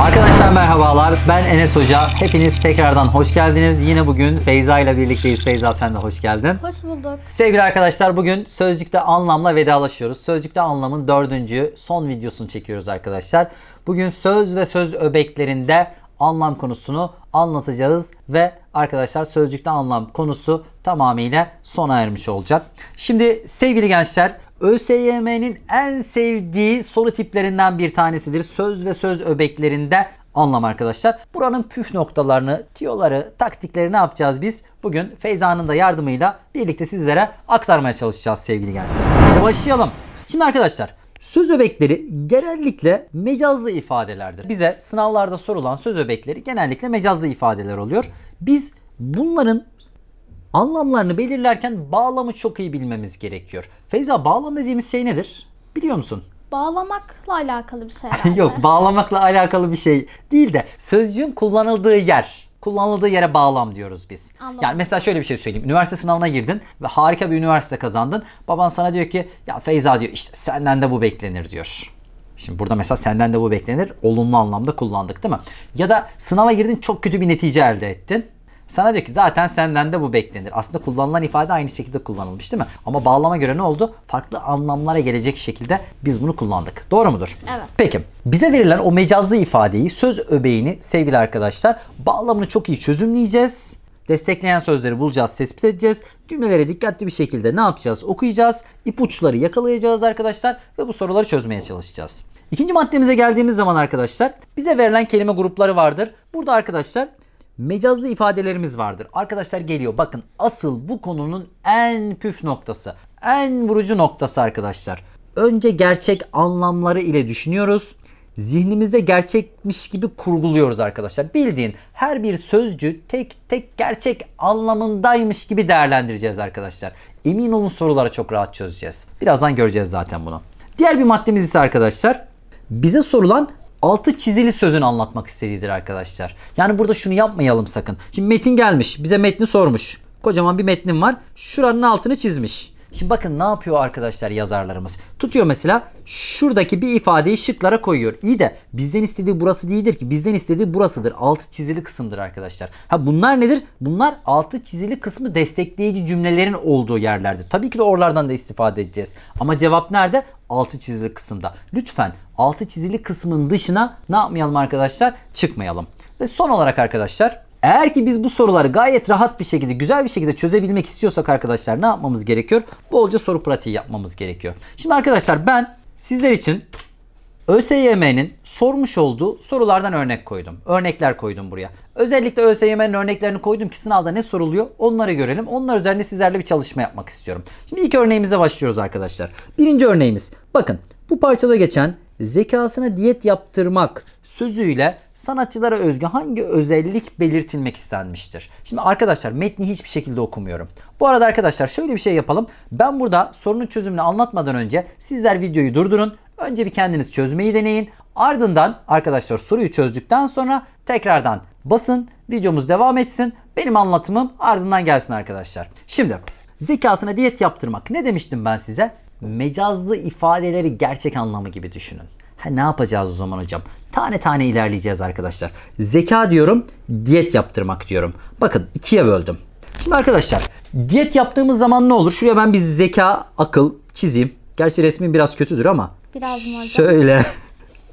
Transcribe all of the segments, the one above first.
Arkadaşlar merhabalar. Ben Enes Hoca. Hepiniz tekrardan hoş geldiniz. Yine bugün Feyza ile birlikteyiz. Feyza sen de hoş geldin. Hoş bulduk. Sevgili arkadaşlar bugün sözcükte anlamla vedalaşıyoruz. Sözcükte anlamın dördüncü son videosunu çekiyoruz arkadaşlar. Bugün söz ve söz öbeklerinde anlam konusunu anlatacağız ve arkadaşlar sözcükte anlam konusu tamamıyla sona ermiş olacak. Şimdi sevgili gençler ÖSYM'nin en sevdiği soru tiplerinden bir tanesidir. Söz ve söz öbeklerinde anlam arkadaşlar. Buranın püf noktalarını, tiyoları, taktikleri ne yapacağız biz? Bugün Feyza'nın da yardımıyla birlikte sizlere aktarmaya çalışacağız sevgili gençler. Hadi başlayalım. Şimdi arkadaşlar Söz öbekleri genellikle mecazlı ifadelerdir. Bize sınavlarda sorulan söz öbekleri genellikle mecazlı ifadeler oluyor. Biz bunların anlamlarını belirlerken bağlamı çok iyi bilmemiz gerekiyor. Feyza bağlam dediğimiz şey nedir? Biliyor musun? Bağlamakla alakalı bir şey. Yok bağlamakla alakalı bir şey değil de sözcüğün kullanıldığı yer kullanıldığı yere bağlam diyoruz biz. Anladım. Yani mesela şöyle bir şey söyleyeyim. Üniversite sınavına girdin ve harika bir üniversite kazandın. Baban sana diyor ki ya Feyza diyor işte senden de bu beklenir diyor. Şimdi burada mesela senden de bu beklenir. Olumlu anlamda kullandık değil mi? Ya da sınava girdin çok kötü bir netice elde ettin. Sana diyor ki zaten senden de bu beklenir. Aslında kullanılan ifade aynı şekilde kullanılmış değil mi? Ama bağlama göre ne oldu? Farklı anlamlara gelecek şekilde biz bunu kullandık. Doğru mudur? Evet. Peki bize verilen o mecazlı ifadeyi, söz öbeğini sevgili arkadaşlar bağlamını çok iyi çözümleyeceğiz. Destekleyen sözleri bulacağız, tespit edeceğiz. Cümlelere dikkatli bir şekilde ne yapacağız? Okuyacağız. İpuçları yakalayacağız arkadaşlar ve bu soruları çözmeye çalışacağız. İkinci maddemize geldiğimiz zaman arkadaşlar bize verilen kelime grupları vardır. Burada arkadaşlar mecazlı ifadelerimiz vardır. Arkadaşlar geliyor bakın asıl bu konunun en püf noktası, en vurucu noktası arkadaşlar. Önce gerçek anlamları ile düşünüyoruz. Zihnimizde gerçekmiş gibi kurguluyoruz arkadaşlar. Bildiğin her bir sözcü tek tek gerçek anlamındaymış gibi değerlendireceğiz arkadaşlar. Emin olun soruları çok rahat çözeceğiz. Birazdan göreceğiz zaten bunu. Diğer bir maddemiz ise arkadaşlar bize sorulan altı çizili sözünü anlatmak istediğidir arkadaşlar. Yani burada şunu yapmayalım sakın. Şimdi metin gelmiş. Bize metni sormuş. Kocaman bir metnim var. Şuranın altını çizmiş. Şimdi bakın ne yapıyor arkadaşlar yazarlarımız. Tutuyor mesela şuradaki bir ifadeyi şıklara koyuyor. İyi de bizden istediği burası değildir ki. Bizden istediği burasıdır. Altı çizili kısımdır arkadaşlar. Ha bunlar nedir? Bunlar altı çizili kısmı destekleyici cümlelerin olduğu yerlerdir. Tabii ki de oralardan da istifade edeceğiz. Ama cevap nerede? altı çizili kısımda. Lütfen altı çizili kısmın dışına ne yapmayalım arkadaşlar? Çıkmayalım. Ve son olarak arkadaşlar eğer ki biz bu soruları gayet rahat bir şekilde, güzel bir şekilde çözebilmek istiyorsak arkadaşlar ne yapmamız gerekiyor? Bolca soru pratiği yapmamız gerekiyor. Şimdi arkadaşlar ben sizler için ÖSYM'nin sormuş olduğu sorulardan örnek koydum. Örnekler koydum buraya. Özellikle ÖSYM'nin örneklerini koydum ki sınavda ne soruluyor onlara görelim. Onlar üzerinde sizlerle bir çalışma yapmak istiyorum. Şimdi ilk örneğimize başlıyoruz arkadaşlar. Birinci örneğimiz. Bakın bu parçada geçen zekasına diyet yaptırmak sözüyle sanatçılara özgü hangi özellik belirtilmek istenmiştir? Şimdi arkadaşlar metni hiçbir şekilde okumuyorum. Bu arada arkadaşlar şöyle bir şey yapalım. Ben burada sorunun çözümünü anlatmadan önce sizler videoyu durdurun. Önce bir kendiniz çözmeyi deneyin. Ardından arkadaşlar soruyu çözdükten sonra tekrardan basın. Videomuz devam etsin. Benim anlatımım ardından gelsin arkadaşlar. Şimdi zekasına diyet yaptırmak ne demiştim ben size? mecazlı ifadeleri gerçek anlamı gibi düşünün. Ha, ne yapacağız o zaman hocam? Tane tane ilerleyeceğiz arkadaşlar. Zeka diyorum, diyet yaptırmak diyorum. Bakın ikiye böldüm. Şimdi arkadaşlar diyet yaptığımız zaman ne olur? Şuraya ben bir zeka, akıl çizeyim. Gerçi resmin biraz kötüdür ama. Biraz mı hocam? Şöyle.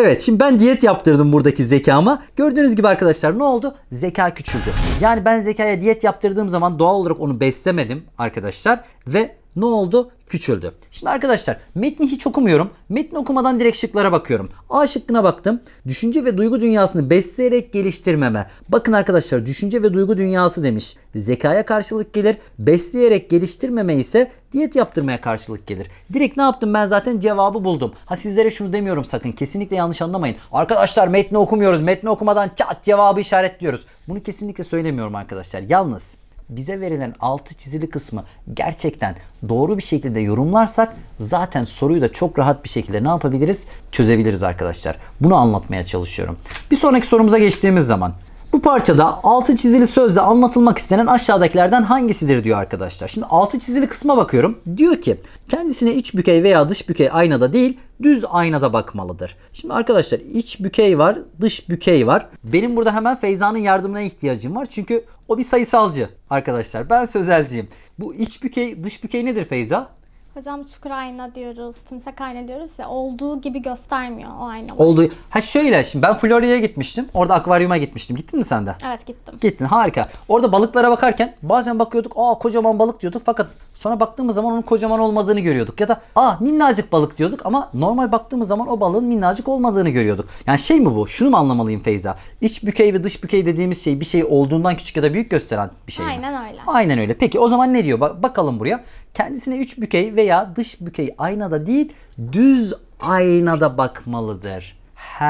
Evet şimdi ben diyet yaptırdım buradaki zekama. Gördüğünüz gibi arkadaşlar ne oldu? Zeka küçüldü. Yani ben zekaya diyet yaptırdığım zaman doğal olarak onu beslemedim arkadaşlar. Ve ne oldu? küçüldü. Şimdi arkadaşlar metni hiç okumuyorum. Metni okumadan direkt şıklara bakıyorum. A şıkkına baktım. Düşünce ve duygu dünyasını besleyerek geliştirmeme. Bakın arkadaşlar düşünce ve duygu dünyası demiş. Zekaya karşılık gelir. Besleyerek geliştirmeme ise diyet yaptırmaya karşılık gelir. Direkt ne yaptım ben zaten cevabı buldum. Ha sizlere şunu demiyorum sakın kesinlikle yanlış anlamayın. Arkadaşlar metni okumuyoruz. Metni okumadan çat cevabı işaretliyoruz. Bunu kesinlikle söylemiyorum arkadaşlar. Yalnız bize verilen altı çizili kısmı gerçekten doğru bir şekilde yorumlarsak zaten soruyu da çok rahat bir şekilde ne yapabiliriz? Çözebiliriz arkadaşlar. Bunu anlatmaya çalışıyorum. Bir sonraki sorumuza geçtiğimiz zaman bu parçada altı çizili sözle anlatılmak istenen aşağıdakilerden hangisidir diyor arkadaşlar. Şimdi altı çizili kısma bakıyorum. Diyor ki kendisine iç bükey veya dış bükey aynada değil düz aynada bakmalıdır. Şimdi arkadaşlar iç bükey var dış bükey var. Benim burada hemen Feyza'nın yardımına ihtiyacım var. Çünkü o bir sayısalcı arkadaşlar. Ben sözelciyim. Bu iç bükey dış bükey nedir Feyza? hocam çukur ayna diyoruz, tümsek ayna diyoruz ya olduğu gibi göstermiyor o ayna. Olduğu... Ha şöyle şimdi ben Florya'ya gitmiştim. Orada akvaryuma gitmiştim. Gittin mi sen de? Evet gittim. Gittin harika. Orada balıklara bakarken bazen bakıyorduk aa kocaman balık diyorduk fakat sonra baktığımız zaman onun kocaman olmadığını görüyorduk. Ya da aa minnacık balık diyorduk ama normal baktığımız zaman o balığın minnacık olmadığını görüyorduk. Yani şey mi bu? Şunu mu anlamalıyım Feyza? İç bükey ve dış bükey dediğimiz şey bir şey olduğundan küçük ya da büyük gösteren bir şey mi? Aynen öyle. Aynen öyle. Peki o zaman ne diyor? Ba- bakalım buraya. Kendisine üç bükey ve veya dış bükey aynada değil düz aynada bakmalıdır. He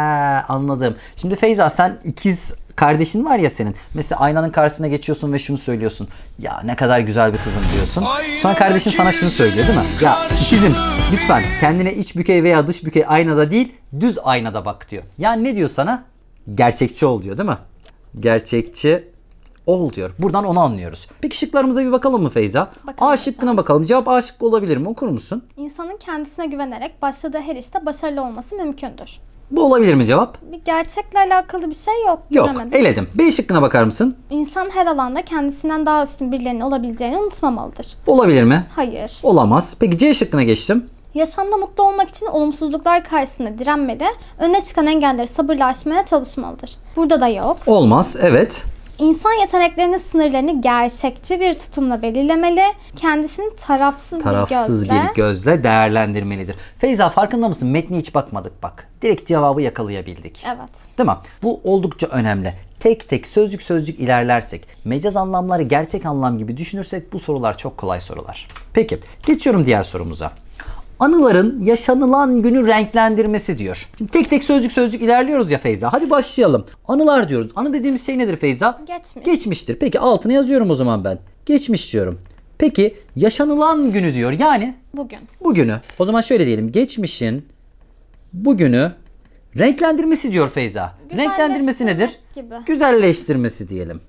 anladım. Şimdi Feyza sen ikiz kardeşin var ya senin. Mesela aynanın karşısına geçiyorsun ve şunu söylüyorsun. Ya ne kadar güzel bir kızım diyorsun. Sonra kardeşin sana şunu söylüyor değil mi? Ya ikizim lütfen kendine iç bükey veya dış bükey aynada değil düz aynada bak diyor. ya ne diyor sana? Gerçekçi ol diyor değil mi? Gerçekçi all diyor. Buradan onu anlıyoruz. Peki şıklarımıza bir bakalım mı Feyza? Bakalım A şıkkına hocam. bakalım. Cevap A şıkkı olabilir mi? Okur musun? İnsanın kendisine güvenerek başladığı her işte başarılı olması mümkündür. Bu olabilir mi cevap? Bir gerçekle alakalı bir şey yok. Yok. Göremedim. Eledim. B şıkkına bakar mısın? İnsan her alanda kendisinden daha üstün birilerinin olabileceğini unutmamalıdır. Olabilir mi? Hayır. Olamaz. Peki C şıkkına geçtim. Yaşamda mutlu olmak için olumsuzluklar karşısında direnmeli, öne çıkan engelleri sabırla aşmaya çalışmalıdır. Burada da yok. Olmaz, evet. İnsan yeteneklerinin sınırlarını gerçekçi bir tutumla belirlemeli. Kendisini tarafsız, tarafsız bir gözle... bir gözle değerlendirmelidir. Feyza farkında mısın? Metni hiç bakmadık bak. Direkt cevabı yakalayabildik. Evet. Değil mi? Bu oldukça önemli. Tek tek sözcük sözcük ilerlersek, mecaz anlamları gerçek anlam gibi düşünürsek bu sorular çok kolay sorular. Peki, geçiyorum diğer sorumuza anıların yaşanılan günü renklendirmesi diyor. Şimdi tek tek sözcük sözcük ilerliyoruz ya Feyza. Hadi başlayalım. Anılar diyoruz. Anı dediğimiz şey nedir Feyza? Geçmiş. Geçmiştir. Peki altına yazıyorum o zaman ben. Geçmiş diyorum. Peki yaşanılan günü diyor. Yani bugün. Bugünü. O zaman şöyle diyelim. Geçmişin bugünü renklendirmesi diyor Feyza. Renklendirmesi nedir? Gibi. Güzelleştirmesi diyelim.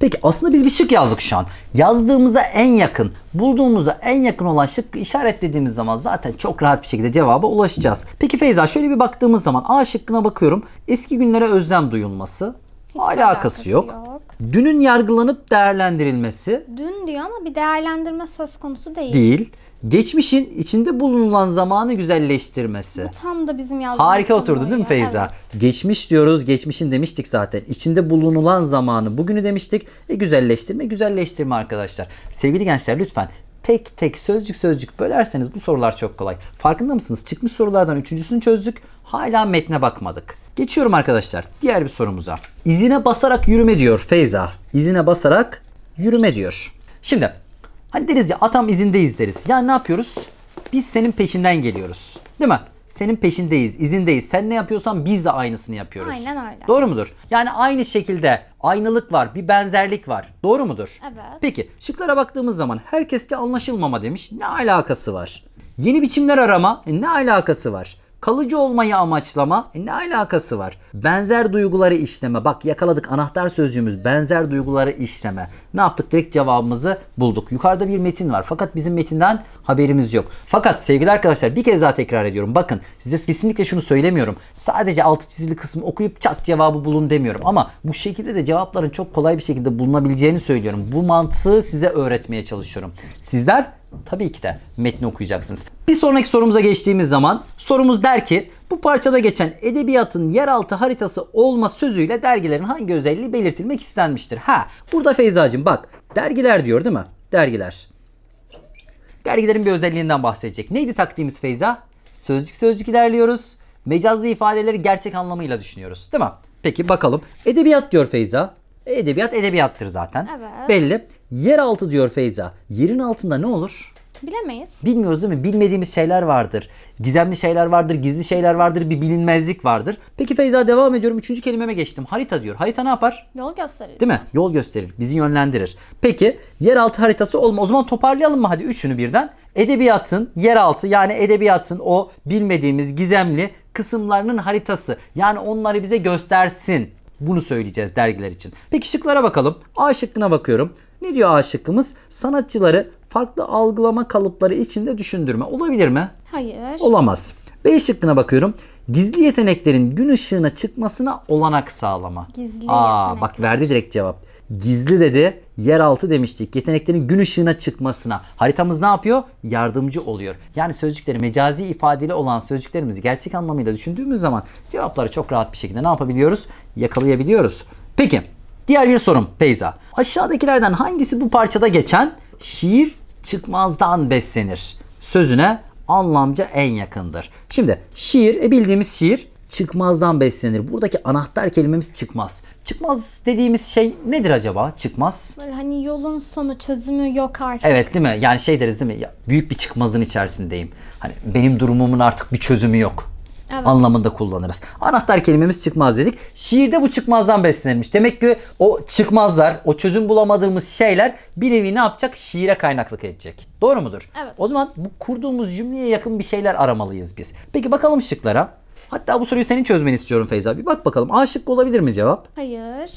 Peki aslında biz bir şık yazdık şu an. Yazdığımıza en yakın, bulduğumuza en yakın olan şık işaretlediğimiz zaman zaten çok rahat bir şekilde cevaba ulaşacağız. Peki Feyza şöyle bir baktığımız zaman A şıkkına bakıyorum. Eski günlere özlem duyulması. Hiç alakası, alakası yok. yok. Dünün yargılanıp değerlendirilmesi. Dün diyor ama bir değerlendirme söz konusu değil. Değil geçmişin içinde bulunan zamanı güzelleştirmesi. Bu tam da bizim yazdığımız. Harika oturdu değil mi Feyza? Evet. Geçmiş diyoruz. Geçmişin demiştik zaten. İçinde bulunulan zamanı bugünü demiştik. E güzelleştirme, güzelleştirme arkadaşlar. Sevgili gençler lütfen tek tek sözcük sözcük bölerseniz bu sorular çok kolay. Farkında mısınız? Çıkmış sorulardan üçüncüsünü çözdük. Hala metne bakmadık. Geçiyorum arkadaşlar diğer bir sorumuza. İzine basarak yürüme diyor Feyza. İzine basarak yürüme diyor. Şimdi Hani deriz ya atam izindeyiz deriz. Yani ne yapıyoruz? Biz senin peşinden geliyoruz. Değil mi? Senin peşindeyiz, izindeyiz. Sen ne yapıyorsan biz de aynısını yapıyoruz. Aynen öyle. Doğru mudur? Yani aynı şekilde aynılık var, bir benzerlik var. Doğru mudur? Evet. Peki şıklara baktığımız zaman herkesçe anlaşılmama demiş. Ne alakası var? Yeni biçimler arama e, ne alakası var? Kalıcı olmayı amaçlama e ne alakası var? Benzer duyguları işleme. Bak yakaladık anahtar sözcüğümüz benzer duyguları işleme. Ne yaptık? Direkt cevabımızı bulduk. Yukarıda bir metin var. Fakat bizim metinden haberimiz yok. Fakat sevgili arkadaşlar bir kez daha tekrar ediyorum. Bakın size kesinlikle şunu söylemiyorum. Sadece altı çizili kısmı okuyup çat cevabı bulun demiyorum. Ama bu şekilde de cevapların çok kolay bir şekilde bulunabileceğini söylüyorum. Bu mantığı size öğretmeye çalışıyorum. Sizler Tabii ki de metni okuyacaksınız. Bir sonraki sorumuza geçtiğimiz zaman sorumuz der ki bu parçada geçen edebiyatın yeraltı haritası olma sözüyle dergilerin hangi özelliği belirtilmek istenmiştir? Ha burada Feyzacığım bak dergiler diyor değil mi? Dergiler. Dergilerin bir özelliğinden bahsedecek. Neydi taktiğimiz Feyza? Sözcük sözcük ilerliyoruz. Mecazlı ifadeleri gerçek anlamıyla düşünüyoruz değil mi? Peki bakalım. Edebiyat diyor Feyza. Edebiyat edebiyattır zaten. Evet. Belli. Yeraltı diyor Feyza. Yerin altında ne olur? Bilemeyiz. Bilmiyoruz değil mi? Bilmediğimiz şeyler vardır. Gizemli şeyler vardır, gizli şeyler vardır, bir bilinmezlik vardır. Peki Feyza devam ediyorum. Üçüncü kelimeme geçtim. Harita diyor. Harita ne yapar? Yol gösterir. Değil mi? Yol gösterir. Bizi yönlendirir. Peki yeraltı haritası olma. O zaman toparlayalım mı hadi üçünü birden? Edebiyatın yeraltı yani edebiyatın o bilmediğimiz gizemli kısımlarının haritası. Yani onları bize göstersin bunu söyleyeceğiz dergiler için. Peki şıklara bakalım. A şıkkına bakıyorum. Ne diyor A şıkkımız? Sanatçıları farklı algılama kalıpları içinde düşündürme. Olabilir mi? Hayır. Olamaz. B şıkkına bakıyorum. Gizli yeteneklerin gün ışığına çıkmasına olanak sağlama. Gizli Aa, Bak verdi direkt cevap. Gizli dedi, yeraltı demiştik. Yeteneklerin gün ışığına çıkmasına. Haritamız ne yapıyor? Yardımcı oluyor. Yani sözcükleri mecazi ifadeli olan sözcüklerimizi gerçek anlamıyla düşündüğümüz zaman cevapları çok rahat bir şekilde ne yapabiliyoruz? Yakalayabiliyoruz. Peki diğer bir sorum Peyza. Aşağıdakilerden hangisi bu parçada geçen şiir çıkmazdan beslenir? Sözüne anlamca en yakındır. Şimdi şiir e bildiğimiz şiir çıkmazdan beslenir. Buradaki anahtar kelimemiz çıkmaz. Çıkmaz dediğimiz şey nedir acaba? Çıkmaz. Böyle hani yolun sonu çözümü yok artık. Evet değil mi? Yani şey deriz değil mi? Ya, büyük bir çıkmazın içerisindeyim. Hani benim durumumun artık bir çözümü yok evet. anlamında kullanırız. Anahtar kelimemiz çıkmaz dedik. Şiirde bu çıkmazdan beslenmiş. Demek ki o çıkmazlar, o çözüm bulamadığımız şeyler bir nevi ne yapacak? Şiire kaynaklık edecek. Doğru mudur? Evet. O zaman bu kurduğumuz cümleye yakın bir şeyler aramalıyız biz. Peki bakalım şıklara. Hatta bu soruyu senin çözmeni istiyorum Feyza. Bir bak bakalım. A şıkkı olabilir mi cevap? Hayır.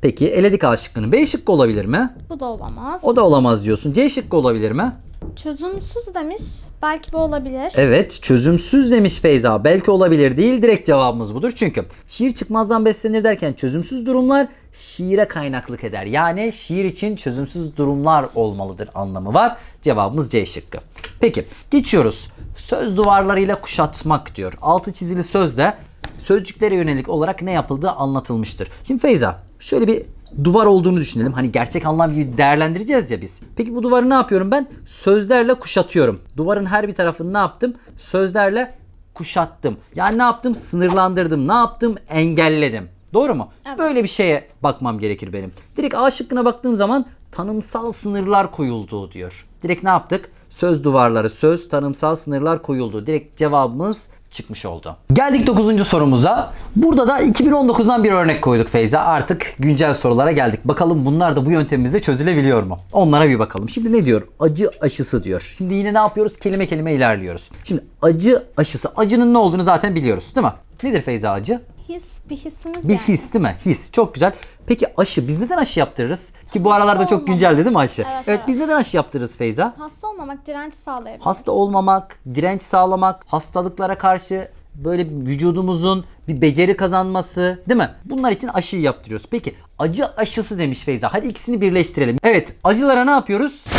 Peki eledik A şıkkını. B şıkkı olabilir mi? Bu da olamaz. O da olamaz diyorsun. C şıkkı olabilir mi? Çözümsüz demiş. Belki bu olabilir. Evet çözümsüz demiş Feyza. Belki olabilir değil. Direkt cevabımız budur. Çünkü şiir çıkmazdan beslenir derken çözümsüz durumlar şiire kaynaklık eder. Yani şiir için çözümsüz durumlar olmalıdır anlamı var. Cevabımız C şıkkı. Peki geçiyoruz. Söz duvarlarıyla kuşatmak diyor. Altı çizili sözde sözcüklere yönelik olarak ne yapıldığı anlatılmıştır. Şimdi Feyza şöyle bir duvar olduğunu düşünelim. Hani gerçek anlam gibi değerlendireceğiz ya biz. Peki bu duvarı ne yapıyorum ben? Sözlerle kuşatıyorum. Duvarın her bir tarafını ne yaptım? Sözlerle kuşattım. Yani ne yaptım? Sınırlandırdım. Ne yaptım? Engelledim. Doğru mu? Evet. Böyle bir şeye bakmam gerekir benim. Direkt A şıkkına baktığım zaman tanımsal sınırlar koyuldu diyor. Direkt ne yaptık? Söz duvarları, söz, tanımsal sınırlar koyuldu. Direkt cevabımız çıkmış oldu. Geldik 9. sorumuza. Burada da 2019'dan bir örnek koyduk Feyza. Artık güncel sorulara geldik. Bakalım bunlar da bu yöntemimizle çözülebiliyor mu? Onlara bir bakalım. Şimdi ne diyor? Acı aşısı diyor. Şimdi yine ne yapıyoruz? Kelime kelime ilerliyoruz. Şimdi acı aşısı. Acının ne olduğunu zaten biliyoruz değil mi? Nedir Feyza acı? His, bir hisimiz Bir yani. his değil mi? His. Çok güzel. Peki aşı. Biz neden aşı yaptırırız? Ki bu aralarda çok güncel değil mi aşı? Evet, evet. biz neden aşı yaptırırız Feyza? Hasta olmamak, direnç sağlayabilmek. Hasta olmamak, direnç sağlamak, hastalıklara karşı böyle vücudumuzun bir beceri kazanması değil mi? Bunlar için aşı yaptırıyoruz. Peki acı aşısı demiş Feyza. Hadi ikisini birleştirelim. Evet acılara ne yapıyoruz? Evet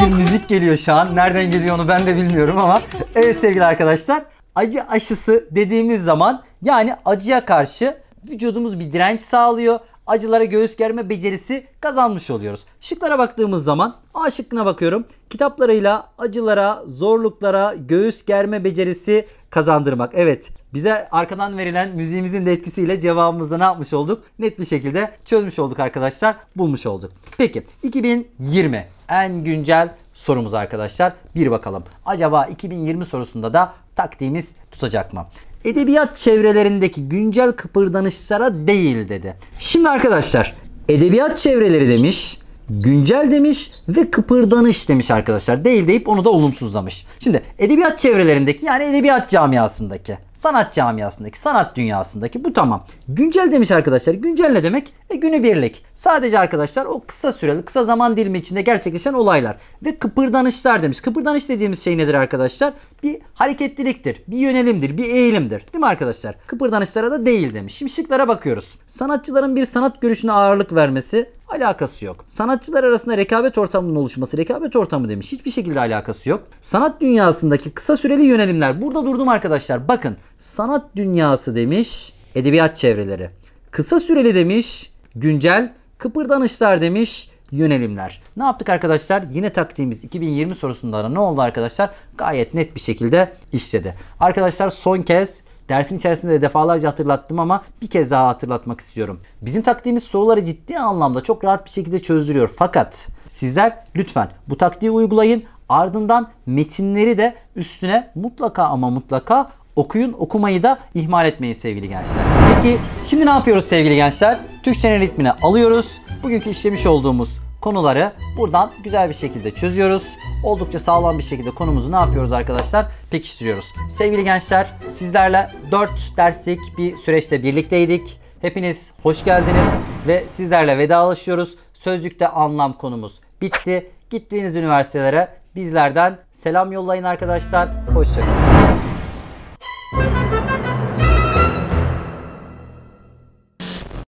bir müzik geliyor şu an. Nereden geliyor onu ben de bilmiyorum ama. Evet sevgili arkadaşlar acı aşısı dediğimiz zaman yani acıya karşı vücudumuz bir direnç sağlıyor acılara göğüs germe becerisi kazanmış oluyoruz. Şıklara baktığımız zaman A şıkkına bakıyorum. Kitaplarıyla acılara, zorluklara göğüs germe becerisi kazandırmak. Evet bize arkadan verilen müziğimizin de etkisiyle cevabımızı ne yapmış olduk? Net bir şekilde çözmüş olduk arkadaşlar. Bulmuş olduk. Peki 2020 en güncel sorumuz arkadaşlar. Bir bakalım. Acaba 2020 sorusunda da taktiğimiz tutacak mı? edebiyat çevrelerindeki güncel kıpırdanışlara değil dedi. Şimdi arkadaşlar edebiyat çevreleri demiş güncel demiş ve kıpırdanış demiş arkadaşlar. Değil deyip onu da olumsuzlamış. Şimdi edebiyat çevrelerindeki yani edebiyat camiasındaki, sanat camiasındaki, sanat dünyasındaki bu tamam. Güncel demiş arkadaşlar. Güncel ne demek? E günübirlik. Sadece arkadaşlar o kısa süreli, kısa zaman dilimi içinde gerçekleşen olaylar ve kıpırdanışlar demiş. Kıpırdanış dediğimiz şey nedir arkadaşlar? Bir hareketliliktir, bir yönelimdir, bir eğilimdir. Değil mi arkadaşlar? Kıpırdanışlara da değil demiş. Şimdi şıklara bakıyoruz. Sanatçıların bir sanat görüşüne ağırlık vermesi, Alakası yok. Sanatçılar arasında rekabet ortamının oluşması, rekabet ortamı demiş. Hiçbir şekilde alakası yok. Sanat dünyasındaki kısa süreli yönelimler. Burada durdum arkadaşlar. Bakın sanat dünyası demiş, edebiyat çevreleri. Kısa süreli demiş, güncel, kıpırdanışlar demiş, yönelimler. Ne yaptık arkadaşlar? Yine taktiğimiz 2020 sorusunda ne oldu arkadaşlar? Gayet net bir şekilde işledi. Arkadaşlar son kez Dersin içerisinde de defalarca hatırlattım ama bir kez daha hatırlatmak istiyorum. Bizim taktiğimiz soruları ciddi anlamda çok rahat bir şekilde çözdürüyor. Fakat sizler lütfen bu taktiği uygulayın. Ardından metinleri de üstüne mutlaka ama mutlaka okuyun. Okumayı da ihmal etmeyin sevgili gençler. Peki şimdi ne yapıyoruz sevgili gençler? Türkçenin ritmini alıyoruz. Bugünkü işlemiş olduğumuz konuları buradan güzel bir şekilde çözüyoruz. Oldukça sağlam bir şekilde konumuzu ne yapıyoruz arkadaşlar? Pekiştiriyoruz. Sevgili gençler sizlerle 4 derslik bir süreçte birlikteydik. Hepiniz hoş geldiniz ve sizlerle vedalaşıyoruz. Sözcükte anlam konumuz bitti. Gittiğiniz üniversitelere bizlerden selam yollayın arkadaşlar. Hoşçakalın.